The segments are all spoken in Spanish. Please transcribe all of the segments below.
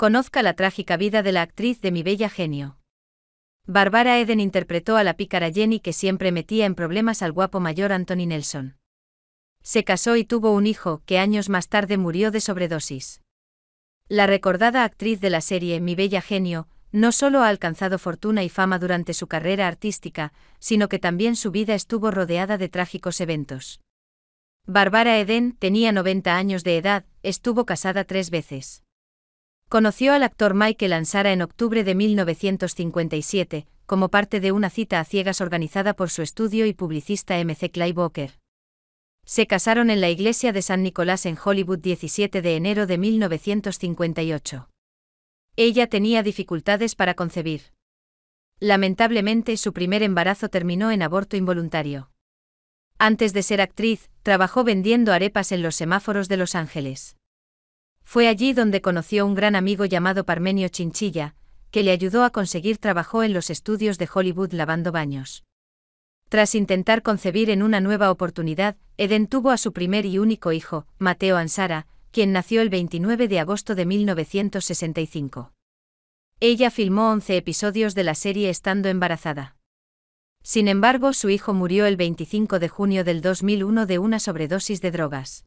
conozca la trágica vida de la actriz de Mi Bella Genio. Barbara Eden interpretó a la pícara Jenny que siempre metía en problemas al guapo mayor Anthony Nelson. Se casó y tuvo un hijo, que años más tarde murió de sobredosis. La recordada actriz de la serie Mi Bella Genio, no solo ha alcanzado fortuna y fama durante su carrera artística, sino que también su vida estuvo rodeada de trágicos eventos. Barbara Eden tenía 90 años de edad, estuvo casada tres veces. Conoció al actor Michael Ansara en octubre de 1957, como parte de una cita a ciegas organizada por su estudio y publicista MC Clay Walker. Se casaron en la iglesia de San Nicolás en Hollywood 17 de enero de 1958. Ella tenía dificultades para concebir. Lamentablemente su primer embarazo terminó en aborto involuntario. Antes de ser actriz, trabajó vendiendo arepas en los semáforos de Los Ángeles. Fue allí donde conoció un gran amigo llamado Parmenio Chinchilla, que le ayudó a conseguir trabajo en los estudios de Hollywood lavando baños. Tras intentar concebir en una nueva oportunidad, Eden tuvo a su primer y único hijo, Mateo Ansara, quien nació el 29 de agosto de 1965. Ella filmó 11 episodios de la serie estando embarazada. Sin embargo, su hijo murió el 25 de junio del 2001 de una sobredosis de drogas.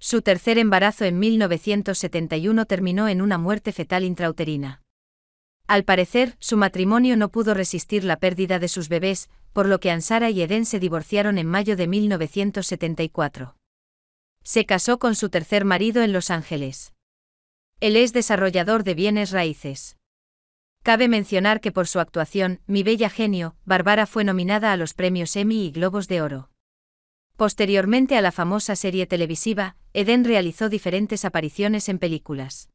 Su tercer embarazo en 1971 terminó en una muerte fetal intrauterina. Al parecer, su matrimonio no pudo resistir la pérdida de sus bebés, por lo que Ansara y Eden se divorciaron en mayo de 1974. Se casó con su tercer marido en Los Ángeles. Él es desarrollador de bienes raíces. Cabe mencionar que por su actuación, Mi Bella Genio, Bárbara fue nominada a los premios Emmy y Globos de Oro. Posteriormente a la famosa serie televisiva, Eden realizó diferentes apariciones en películas.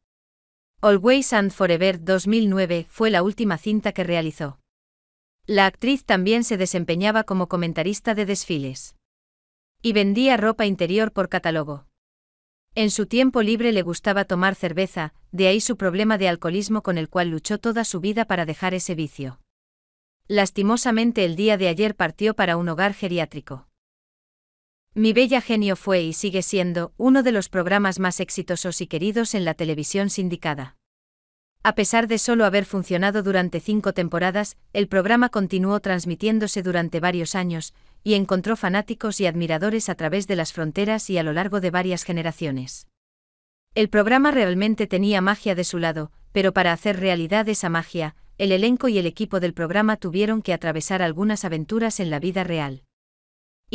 Always and Forever 2009 fue la última cinta que realizó. La actriz también se desempeñaba como comentarista de desfiles. Y vendía ropa interior por catálogo. En su tiempo libre le gustaba tomar cerveza, de ahí su problema de alcoholismo con el cual luchó toda su vida para dejar ese vicio. Lastimosamente el día de ayer partió para un hogar geriátrico. Mi Bella Genio fue y sigue siendo uno de los programas más exitosos y queridos en la televisión sindicada. A pesar de solo haber funcionado durante cinco temporadas, el programa continuó transmitiéndose durante varios años, y encontró fanáticos y admiradores a través de las fronteras y a lo largo de varias generaciones. El programa realmente tenía magia de su lado, pero para hacer realidad esa magia, el elenco y el equipo del programa tuvieron que atravesar algunas aventuras en la vida real.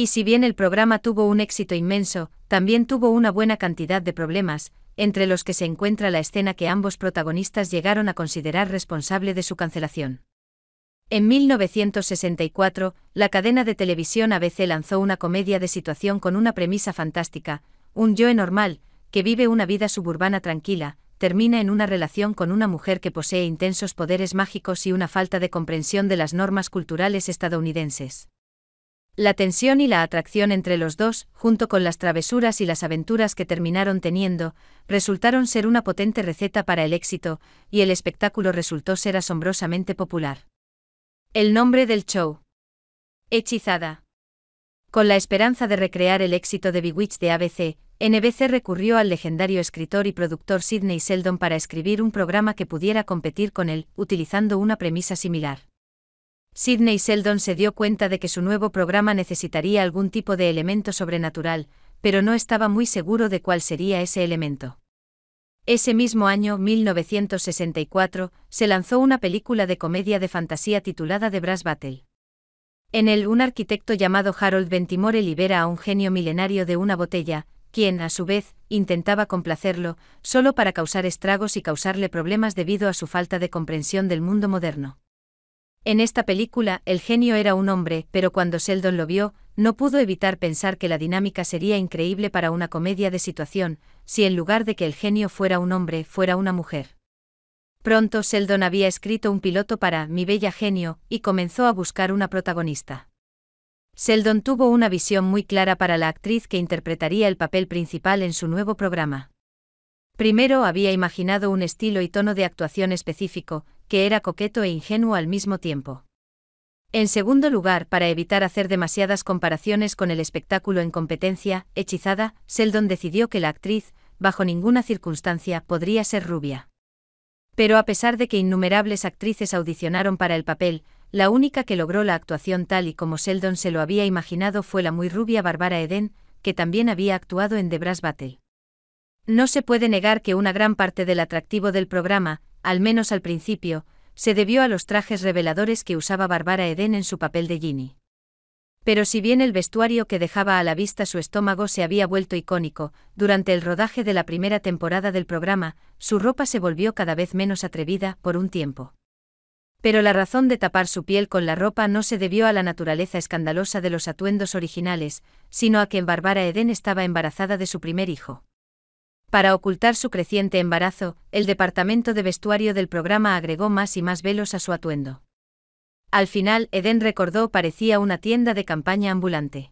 Y si bien el programa tuvo un éxito inmenso, también tuvo una buena cantidad de problemas, entre los que se encuentra la escena que ambos protagonistas llegaron a considerar responsable de su cancelación. En 1964, la cadena de televisión ABC lanzó una comedia de situación con una premisa fantástica, un yo normal, que vive una vida suburbana tranquila, termina en una relación con una mujer que posee intensos poderes mágicos y una falta de comprensión de las normas culturales estadounidenses. La tensión y la atracción entre los dos, junto con las travesuras y las aventuras que terminaron teniendo, resultaron ser una potente receta para el éxito, y el espectáculo resultó ser asombrosamente popular. El nombre del show. Hechizada. Con la esperanza de recrear el éxito de Bewitch de ABC, NBC recurrió al legendario escritor y productor Sidney Sheldon para escribir un programa que pudiera competir con él, utilizando una premisa similar. Sidney Sheldon se dio cuenta de que su nuevo programa necesitaría algún tipo de elemento sobrenatural, pero no estaba muy seguro de cuál sería ese elemento. Ese mismo año, 1964, se lanzó una película de comedia de fantasía titulada The Brass Battle. En él, un arquitecto llamado Harold Bentimore libera a un genio milenario de una botella, quien, a su vez, intentaba complacerlo, solo para causar estragos y causarle problemas debido a su falta de comprensión del mundo moderno. En esta película, el genio era un hombre, pero cuando Sheldon lo vio, no pudo evitar pensar que la dinámica sería increíble para una comedia de situación, si en lugar de que el genio fuera un hombre, fuera una mujer. Pronto Sheldon había escrito un piloto para Mi Bella Genio, y comenzó a buscar una protagonista. Sheldon tuvo una visión muy clara para la actriz que interpretaría el papel principal en su nuevo programa. Primero había imaginado un estilo y tono de actuación específico, que era coqueto e ingenuo al mismo tiempo. En segundo lugar, para evitar hacer demasiadas comparaciones con el espectáculo en competencia, Hechizada, Seldon decidió que la actriz, bajo ninguna circunstancia, podría ser rubia. Pero a pesar de que innumerables actrices audicionaron para el papel, la única que logró la actuación tal y como Seldon se lo había imaginado fue la muy rubia Barbara Eden, que también había actuado en The Brass Battle. No se puede negar que una gran parte del atractivo del programa, al menos al principio, se debió a los trajes reveladores que usaba Barbara Eden en su papel de Ginny. Pero si bien el vestuario que dejaba a la vista su estómago se había vuelto icónico, durante el rodaje de la primera temporada del programa, su ropa se volvió cada vez menos atrevida, por un tiempo. Pero la razón de tapar su piel con la ropa no se debió a la naturaleza escandalosa de los atuendos originales, sino a que Barbara Eden estaba embarazada de su primer hijo. Para ocultar su creciente embarazo, el departamento de vestuario del programa agregó más y más velos a su atuendo. Al final, Eden recordó parecía una tienda de campaña ambulante.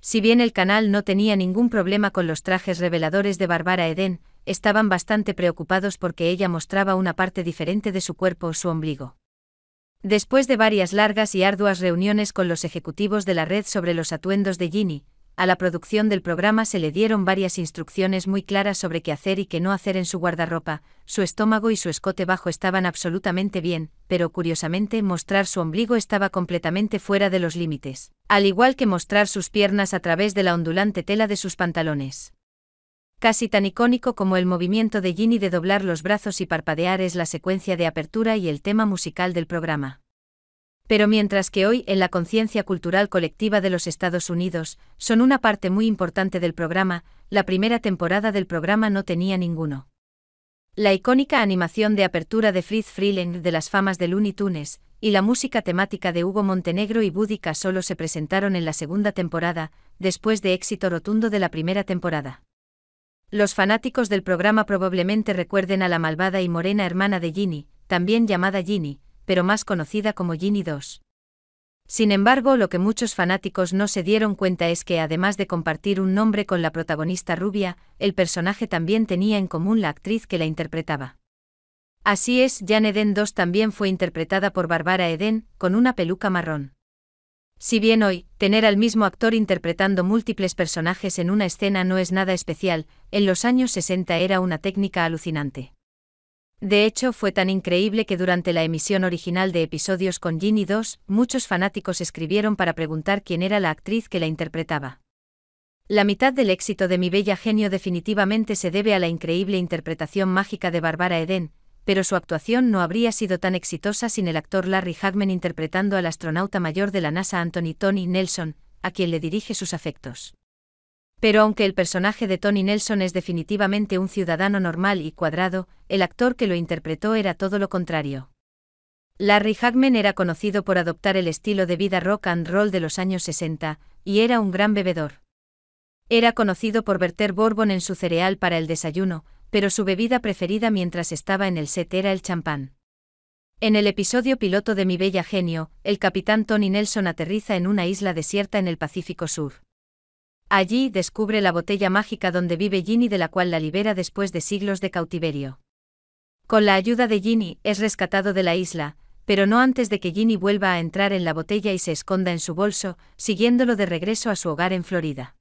Si bien el canal no tenía ningún problema con los trajes reveladores de Barbara Eden, estaban bastante preocupados porque ella mostraba una parte diferente de su cuerpo o su ombligo. Después de varias largas y arduas reuniones con los ejecutivos de la red sobre los atuendos de Ginny, a la producción del programa se le dieron varias instrucciones muy claras sobre qué hacer y qué no hacer en su guardarropa, su estómago y su escote bajo estaban absolutamente bien, pero curiosamente mostrar su ombligo estaba completamente fuera de los límites, al igual que mostrar sus piernas a través de la ondulante tela de sus pantalones. Casi tan icónico como el movimiento de Ginny de doblar los brazos y parpadear es la secuencia de apertura y el tema musical del programa pero mientras que hoy en la conciencia cultural colectiva de los Estados Unidos son una parte muy importante del programa, la primera temporada del programa no tenía ninguno. La icónica animación de apertura de Fritz Freeland de las famas de Looney Tunes y la música temática de Hugo Montenegro y Búdica solo se presentaron en la segunda temporada, después de éxito rotundo de la primera temporada. Los fanáticos del programa probablemente recuerden a la malvada y morena hermana de Ginny, también llamada Ginny, pero más conocida como Ginny 2. Sin embargo, lo que muchos fanáticos no se dieron cuenta es que además de compartir un nombre con la protagonista rubia, el personaje también tenía en común la actriz que la interpretaba. Así es, Jan Eden 2 también fue interpretada por Barbara Eden, con una peluca marrón. Si bien hoy, tener al mismo actor interpretando múltiples personajes en una escena no es nada especial, en los años 60 era una técnica alucinante. De hecho, fue tan increíble que durante la emisión original de episodios con Ginny 2, muchos fanáticos escribieron para preguntar quién era la actriz que la interpretaba. La mitad del éxito de Mi Bella Genio definitivamente se debe a la increíble interpretación mágica de Barbara Eden, pero su actuación no habría sido tan exitosa sin el actor Larry Hagman interpretando al astronauta mayor de la NASA Anthony Tony Nelson, a quien le dirige sus afectos. Pero aunque el personaje de Tony Nelson es definitivamente un ciudadano normal y cuadrado, el actor que lo interpretó era todo lo contrario. Larry Hagman era conocido por adoptar el estilo de vida rock and roll de los años 60, y era un gran bebedor. Era conocido por verter bourbon en su cereal para el desayuno, pero su bebida preferida mientras estaba en el set era el champán. En el episodio piloto de Mi Bella Genio, el capitán Tony Nelson aterriza en una isla desierta en el Pacífico Sur. Allí descubre la botella mágica donde vive Ginny de la cual la libera después de siglos de cautiverio. Con la ayuda de Ginny, es rescatado de la isla, pero no antes de que Ginny vuelva a entrar en la botella y se esconda en su bolso, siguiéndolo de regreso a su hogar en Florida.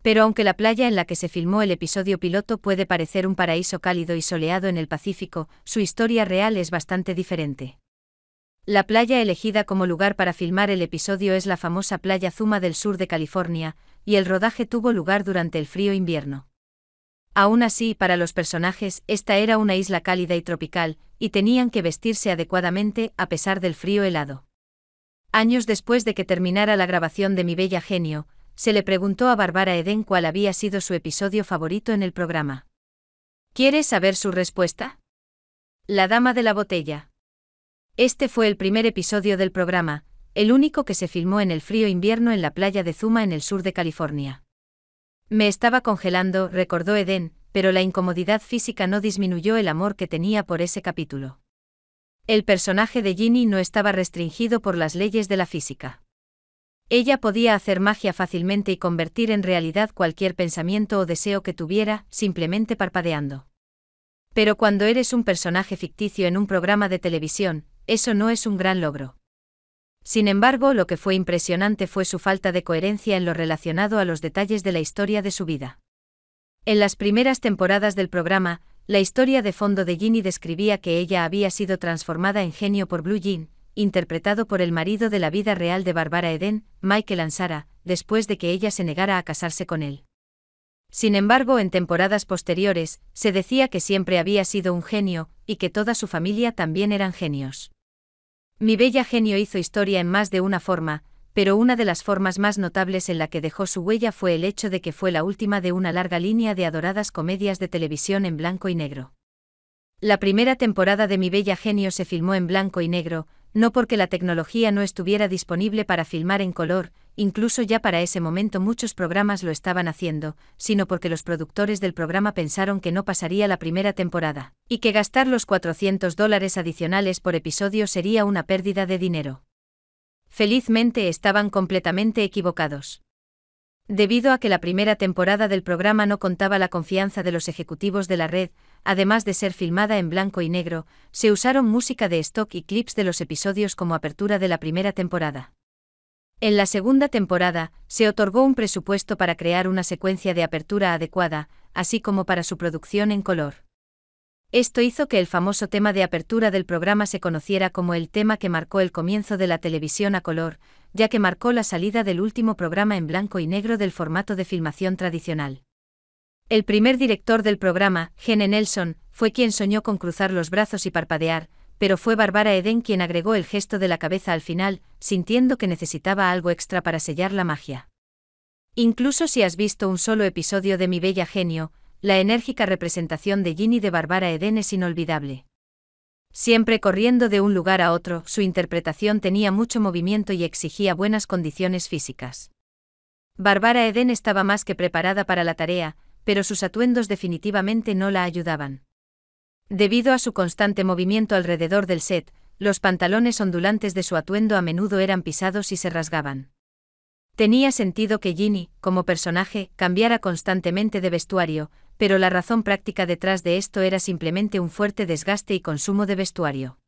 Pero aunque la playa en la que se filmó el episodio piloto puede parecer un paraíso cálido y soleado en el Pacífico, su historia real es bastante diferente. La playa elegida como lugar para filmar el episodio es la famosa playa Zuma del sur de California, y el rodaje tuvo lugar durante el frío invierno. Aún así, para los personajes, esta era una isla cálida y tropical, y tenían que vestirse adecuadamente a pesar del frío helado. Años después de que terminara la grabación de Mi Bella Genio, se le preguntó a Barbara Eden cuál había sido su episodio favorito en el programa. ¿Quieres saber su respuesta? La Dama de la Botella. Este fue el primer episodio del programa, el único que se filmó en el frío invierno en la playa de Zuma en el sur de California. Me estaba congelando, recordó Eden, pero la incomodidad física no disminuyó el amor que tenía por ese capítulo. El personaje de Ginny no estaba restringido por las leyes de la física. Ella podía hacer magia fácilmente y convertir en realidad cualquier pensamiento o deseo que tuviera, simplemente parpadeando. Pero cuando eres un personaje ficticio en un programa de televisión, eso no es un gran logro. Sin embargo, lo que fue impresionante fue su falta de coherencia en lo relacionado a los detalles de la historia de su vida. En las primeras temporadas del programa, la historia de fondo de Ginny describía que ella había sido transformada en genio por Blue Jean, interpretado por el marido de la vida real de Barbara Eden, Michael Ansara, después de que ella se negara a casarse con él. Sin embargo, en temporadas posteriores, se decía que siempre había sido un genio, y que toda su familia también eran genios. Mi bella genio hizo historia en más de una forma, pero una de las formas más notables en la que dejó su huella fue el hecho de que fue la última de una larga línea de adoradas comedias de televisión en blanco y negro. La primera temporada de Mi Bella Genio se filmó en blanco y negro, no porque la tecnología no estuviera disponible para filmar en color, incluso ya para ese momento muchos programas lo estaban haciendo, sino porque los productores del programa pensaron que no pasaría la primera temporada, y que gastar los 400 dólares adicionales por episodio sería una pérdida de dinero. Felizmente estaban completamente equivocados. Debido a que la primera temporada del programa no contaba la confianza de los ejecutivos de la red, además de ser filmada en blanco y negro, se usaron música de stock y clips de los episodios como apertura de la primera temporada. En la segunda temporada, se otorgó un presupuesto para crear una secuencia de apertura adecuada, así como para su producción en color. Esto hizo que el famoso tema de apertura del programa se conociera como el tema que marcó el comienzo de la televisión a color, ya que marcó la salida del último programa en blanco y negro del formato de filmación tradicional. El primer director del programa, Gene Nelson, fue quien soñó con cruzar los brazos y parpadear, pero fue Barbara Eden quien agregó el gesto de la cabeza al final, sintiendo que necesitaba algo extra para sellar la magia. Incluso si has visto un solo episodio de Mi Bella Genio, la enérgica representación de Ginny de Barbara Eden es inolvidable. Siempre corriendo de un lugar a otro, su interpretación tenía mucho movimiento y exigía buenas condiciones físicas. Barbara Eden estaba más que preparada para la tarea, pero sus atuendos definitivamente no la ayudaban. Debido a su constante movimiento alrededor del set, los pantalones ondulantes de su atuendo a menudo eran pisados y se rasgaban. Tenía sentido que Ginny, como personaje, cambiara constantemente de vestuario, pero la razón práctica detrás de esto era simplemente un fuerte desgaste y consumo de vestuario.